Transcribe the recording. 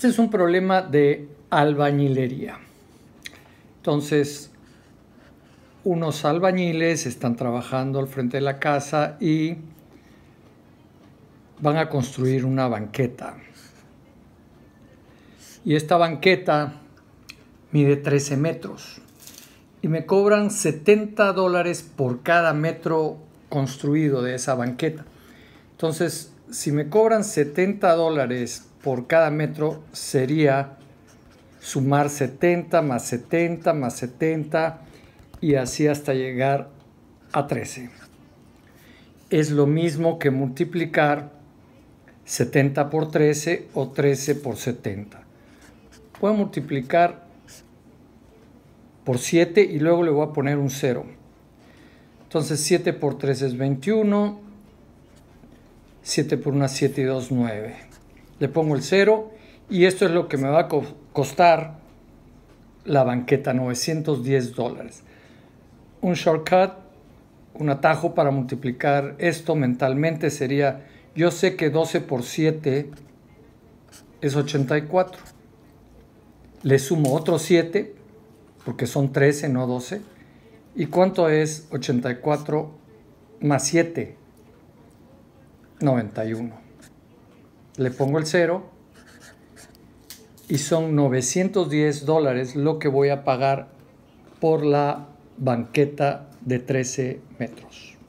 Este es un problema de albañilería. Entonces, unos albañiles están trabajando al frente de la casa y van a construir una banqueta. Y esta banqueta mide 13 metros y me cobran 70 dólares por cada metro construido de esa banqueta. Entonces, si me cobran 70 dólares por cada metro, sería sumar 70 más 70 más 70 y así hasta llegar a 13. Es lo mismo que multiplicar 70 por 13 o 13 por 70. Voy a multiplicar por 7 y luego le voy a poner un 0. Entonces 7 por 3 es 21, 7 por 1, 7 y 2, 9. Le pongo el 0 y esto es lo que me va a costar la banqueta, 910 dólares. Un shortcut, un atajo para multiplicar esto mentalmente sería, yo sé que 12 por 7 es 84. Le sumo otro 7, porque son 13, no 12. ¿Y cuánto es 84 más 7? 91. Le pongo el cero y son 910 dólares lo que voy a pagar por la banqueta de 13 metros.